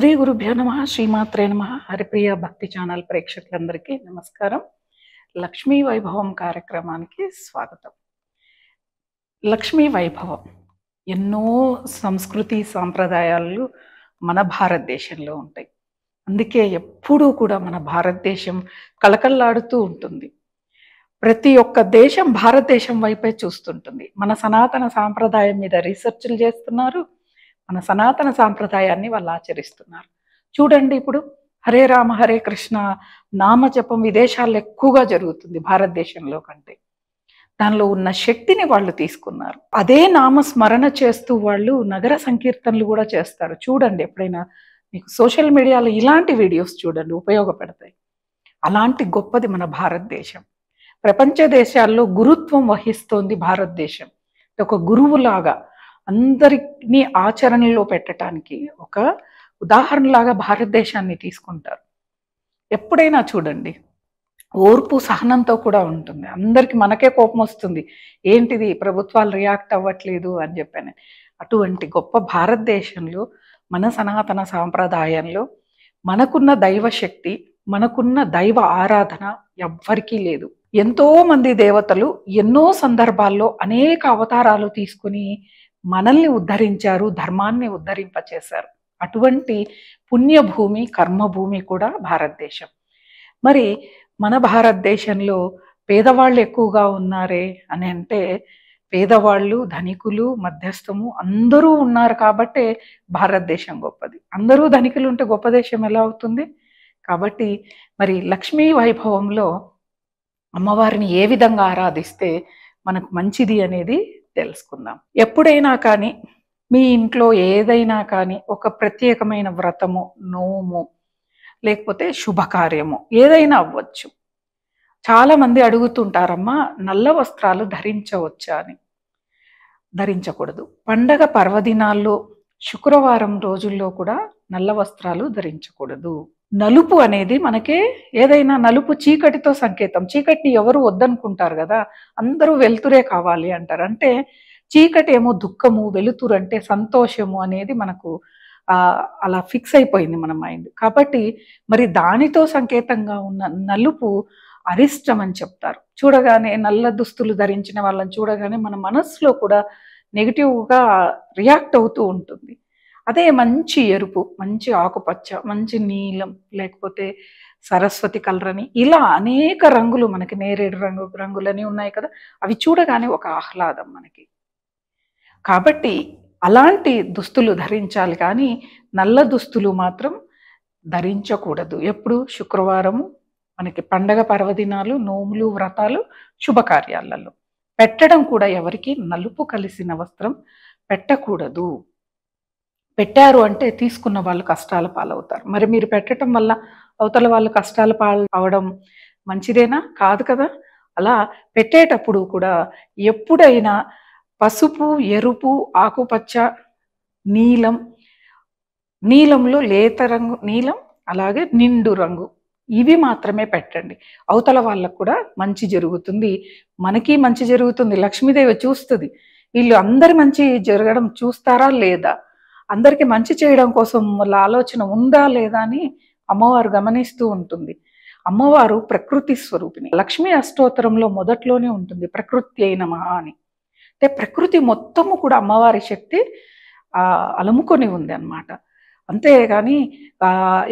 శ్రీ గురుభ్యో నమ శ్రీమాత్రే నమ హరిప్రియ భక్తి ఛానల్ ప్రేక్షకులందరికీ నమస్కారం లక్ష్మీ వైభవం కార్యక్రమానికి స్వాగతం లక్ష్మీ వైభవం ఎన్నో సంస్కృతి సాంప్రదాయాలు మన భారతదేశంలో ఉంటాయి అందుకే ఎప్పుడూ కూడా మన భారతదేశం కలకల్లాడుతూ ఉంటుంది ప్రతి ఒక్క దేశం భారతదేశం వైపే చూస్తుంటుంది మన సనాతన సాంప్రదాయం మీద రీసెర్చ్లు చేస్తున్నారు మన సనాతన సాంప్రదాయాన్ని వాళ్ళు ఆచరిస్తున్నారు చూడండి ఇప్పుడు హరే రామ హరే కృష్ణ నామజపం విదేశాల్లో ఎక్కువగా జరుగుతుంది భారతదేశంలో కంటే దానిలో ఉన్న శక్తిని వాళ్ళు తీసుకున్నారు అదే నామస్మరణ చేస్తూ వాళ్ళు నగర సంకీర్తనలు కూడా చేస్తారు చూడండి ఎప్పుడైనా మీకు సోషల్ మీడియాలో ఇలాంటి వీడియోస్ చూడండి ఉపయోగపడతాయి అలాంటి గొప్పది మన భారతదేశం ప్రపంచ దేశాల్లో గురుత్వం వహిస్తోంది భారతదేశం ఒక గురువులాగా అందరినీ ఆచరణలో పెట్టడానికి ఒక ఉదాహరణలాగా భారతదేశాన్ని తీసుకుంటారు ఎప్పుడైనా చూడండి ఓర్పు సహనంతో కూడా ఉంటుంది అందరికి మనకే కోపం వస్తుంది ఏంటిది ప్రభుత్వాలు రియాక్ట్ అవ్వట్లేదు అని చెప్పాను అటువంటి గొప్ప భారతదేశంలో మన సనాతన సాంప్రదాయంలో మనకున్న దైవశక్తి మనకున్న దైవ ఆరాధన ఎవ్వరికీ లేదు ఎంతో మంది దేవతలు ఎన్నో సందర్భాల్లో అనేక అవతారాలు తీసుకుని మనల్ని ఉద్ధరించారు ధర్మాన్ని ఉద్ధరింపచేశారు అటువంటి పుణ్యభూమి కర్మభూమి కూడా భారతదేశం మరి మన భారతదేశంలో పేదవాళ్ళు ఎక్కువగా ఉన్నారే అని అంటే పేదవాళ్ళు ధనికులు మధ్యస్థము అందరూ ఉన్నారు కాబట్టే భారతదేశం గొప్పది అందరూ ధనికులు ఉంటే గొప్ప దేశం ఎలా అవుతుంది కాబట్టి మరి లక్ష్మీ వైభవంలో అమ్మవారిని ఏ విధంగా ఆరాధిస్తే మనకు మంచిది అనేది తెలుసుకుందాం ఎప్పుడైనా కానీ మీ ఇంట్లో ఏదైనా కానీ ఒక ప్రత్యేకమైన వ్రతము నోము లేకపోతే శుభకార్యము ఏదైనా అవ్వచ్చు చాలామంది అడుగుతుంటారమ్మా నల్ల వస్త్రాలు ధరించవచ్చా అని ధరించకూడదు పండగ పర్వదినాల్లో శుక్రవారం రోజుల్లో కూడా నల్ల వస్త్రాలు ధరించకూడదు నలుపు అనేది మనకి ఏదైనా నలుపు చీకటితో సంకేతం చీకటిని ఎవరు వద్దనుకుంటారు కదా అందరూ వెలుతురే కావాలి అంటారు అంటే చీకటి ఏమో దుఃఖము వెలుతురు అంటే సంతోషము అనేది మనకు అలా ఫిక్స్ అయిపోయింది మన మైండ్ కాబట్టి మరి దానితో సంకేతంగా ఉన్న నలుపు అరిష్టం అని చెప్తారు చూడగానే నల్ల దుస్తులు ధరించిన వాళ్ళని చూడగానే మన మనస్సులో కూడా నెగిటివ్గా రియాక్ట్ అవుతూ ఉంటుంది అదే మంచి ఎరుపు మంచి ఆకుపచ్చ మంచి నీలం లేకపోతే సరస్వతి కలర్ అని ఇలా అనేక రంగులు మనకి నేరేడు రంగు రంగులని ఉన్నాయి కదా అవి చూడగానే ఒక ఆహ్లాదం మనకి కాబట్టి అలాంటి దుస్తులు ధరించాలి కానీ నల్ల దుస్తులు మాత్రం ధరించకూడదు ఎప్పుడు శుక్రవారము మనకి పండగ పర్వదినాలు నోములు వ్రతాలు శుభకార్యాలలో పెట్టడం కూడా ఎవరికి నలుపు కలిసిన వస్త్రం పెట్టకూడదు పెట్టారు అంటే తీసుకున్న వాళ్ళు కష్టాల పాలవుతారు మరి మీరు పెట్టడం వల్ల అవతల వాళ్ళు కష్టాలు పాలు అవడం మంచిదేనా కాదు కదా అలా పెట్టేటప్పుడు కూడా ఎప్పుడైనా పసుపు ఎరుపు ఆకుపచ్చ నీలం నీలంలో లేత రంగు నీలం అలాగే నిండు రంగు ఇవి మాత్రమే పెట్టండి అవతల వాళ్ళకు కూడా మంచి జరుగుతుంది మనకి మంచి జరుగుతుంది లక్ష్మీదేవి చూస్తుంది వీళ్ళు అందరి మంచి జరగడం చూస్తారా లేదా అందరికీ మంచి చేయడం కోసం వాళ్ళ ఆలోచన ఉందా లేదా అని అమ్మవారు గమనిస్తూ ఉంటుంది అమ్మవారు ప్రకృతి స్వరూపిణి లక్ష్మీ అష్టోత్తరంలో మొదట్లోనే ఉంటుంది ప్రకృతి అయిన మహా అని అంటే ప్రకృతి మొత్తము కూడా అమ్మవారి శక్తి అలముకొని ఉంది అనమాట అంతే కానీ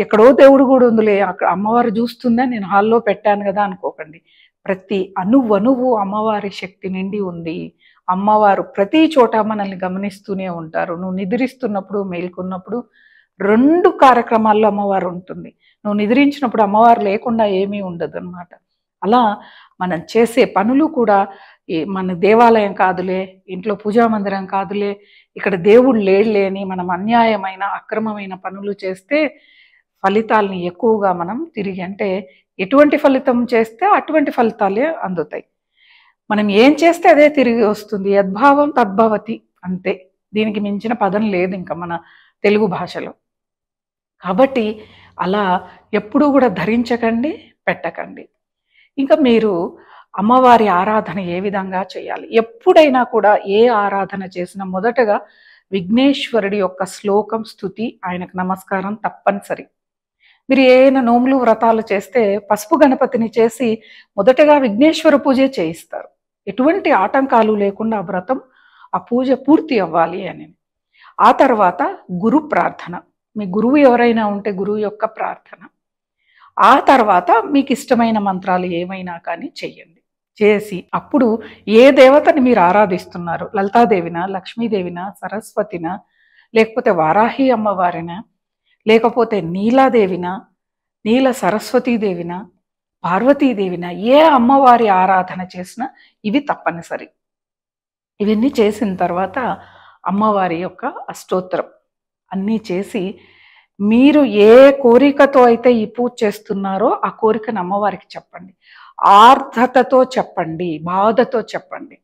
ఎక్కడో దేవుడు కూడా ఉందిలే అక్కడ అమ్మవారు చూస్తుందని నేను హాల్లో పెట్టాను కదా అనుకోకండి ప్రతి అణువణువు అమ్మవారి శక్తి నిండి ఉంది అమ్మవారు ప్రతి చోట మనల్ని గమనిస్తూనే ఉంటారు నువ్వు నిద్రిస్తున్నప్పుడు మేల్కొన్నప్పుడు రెండు కార్యక్రమాల్లో అమ్మవారు ఉంటుంది నువ్వు నిద్రించినప్పుడు అమ్మవారు లేకుండా ఏమీ ఉండదు అనమాట అలా మనం చేసే పనులు కూడా మన దేవాలయం కాదులే ఇంట్లో పూజా మందిరం కాదులే ఇక్కడ దేవుడు లేడులే అని మనం అన్యాయమైన అక్రమమైన పనులు చేస్తే ఫలితాలని ఎక్కువగా మనం తిరిగి అంటే ఎటువంటి ఫలితం చేస్తే అటువంటి ఫలితాలే అందుతాయి మనం ఏం చేస్తే అదే తిరిగి వస్తుంది యద్భావం తద్భవతి అంతే దీనికి మించిన పదం లేదు ఇంకా మన తెలుగు భాషలో కాబట్టి అలా ఎప్పుడూ కూడా ధరించకండి పెట్టకండి ఇంకా మీరు అమ్మవారి ఆరాధన ఏ విధంగా చేయాలి ఎప్పుడైనా కూడా ఏ ఆరాధన చేసినా మొదటగా విఘ్నేశ్వరుడి యొక్క శ్లోకం స్థుతి ఆయనకు నమస్కారం తప్పనిసరి మీరు ఏదైనా నోములు వ్రతాలు చేస్తే పసుపు గణపతిని చేసి మొదటగా విఘ్నేశ్వర పూజ చేయిస్తారు ఎటువంటి ఆటంకాలు లేకుండా ఆ వ్రతం ఆ పూజ పూర్తి అవ్వాలి అని ఆ తర్వాత గురు ప్రార్థన మీ గురువు ఎవరైనా ఉంటే గురువు యొక్క ప్రార్థన ఆ తర్వాత మీకు ఇష్టమైన మంత్రాలు ఏమైనా కానీ చెయ్యండి చేసి అప్పుడు ఏ దేవతని మీరు ఆరాధిస్తున్నారు లలితాదేవినా లక్ష్మీదేవినా సరస్వతినా లేకపోతే వారాహి అమ్మవారినా లేకపోతే నీలాదేవినా నీల సరస్వతీదేవినా పార్వతీదేవిన ఏ అమ్మవారి ఆరాధన చేసినా ఇవి తప్పనిసరి ఇవన్నీ చేసిన తర్వాత అమ్మవారి యొక్క అష్టోత్తరం అన్నీ చేసి మీరు ఏ కోరికతో అయితే ఈ పూజ చేస్తున్నారో ఆ కోరికను అమ్మవారికి చెప్పండి ఆర్ధతతో చెప్పండి బాధతో చెప్పండి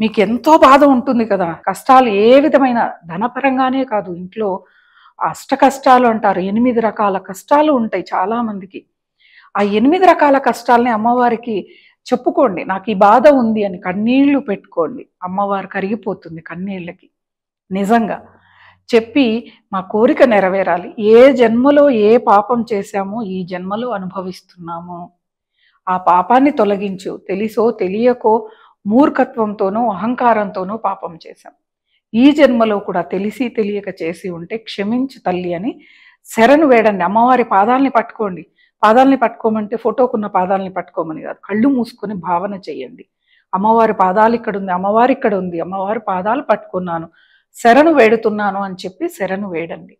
మీకు ఎంతో బాధ ఉంటుంది కదా కష్టాలు ఏ విధమైన ధనపరంగానే కాదు ఇంట్లో అష్ట కష్టాలు అంటారు ఎనిమిది రకాల కష్టాలు ఉంటాయి చాలామందికి ఆ ఎనిమిది రకాల కష్టాలని అమ్మవారికి చెప్పుకోండి నాకు ఈ బాధ ఉంది అని కన్నీళ్లు పెట్టుకోండి అమ్మవారు కరిగిపోతుంది కన్నీళ్ళకి నిజంగా చెప్పి మా కోరిక నెరవేరాలి ఏ జన్మలో ఏ పాపం చేశామో ఈ జన్మలో అనుభవిస్తున్నాము ఆ పాపాన్ని తొలగించు తెలిసో తెలియకో మూర్ఖత్వంతోనో అహంకారంతోనో పాపం చేశాం ఈ జన్మలో కూడా తెలిసి తెలియక చేసి ఉంటే క్షమించు తల్లి అని శరణు వేడండి అమ్మవారి పాదాలని పట్టుకోండి పాదాలని పట్టుకోమంటే ఫోటోకు ఉన్న పాదాలని పట్టుకోమని కాదు కళ్ళు మూసుకొని భావన చేయండి అమ్మవారి పాదాలు ఇక్కడ ఉంది అమ్మవారి ఇక్కడ ఉంది అమ్మవారి పాదాలు పట్టుకున్నాను శరణు వేడుతున్నాను అని చెప్పి శరణు వేడండి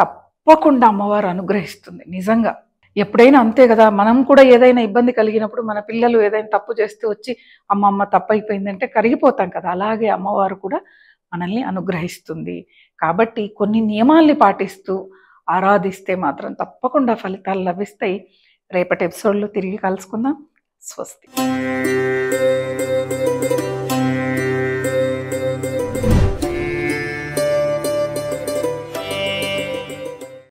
తప్పకుండా అమ్మవారు అనుగ్రహిస్తుంది నిజంగా ఎప్పుడైనా అంతే కదా మనం కూడా ఏదైనా ఇబ్బంది కలిగినప్పుడు మన పిల్లలు ఏదైనా తప్పు చేస్తూ వచ్చి అమ్మమ్మ అమ్మ తప్పైపోయిందంటే కరిగిపోతాం కదా అలాగే అమ్మవారు కూడా మనల్ని అనుగ్రహిస్తుంది కాబట్టి కొన్ని నియమాల్ని పాటిస్తూ ఆరాధిస్తే మాత్రం తప్పకుండా ఫలితాలు లభిస్తాయి రేపటి ఎపిసోడ్లో తిరిగి కలుసుకుందాం స్వస్తి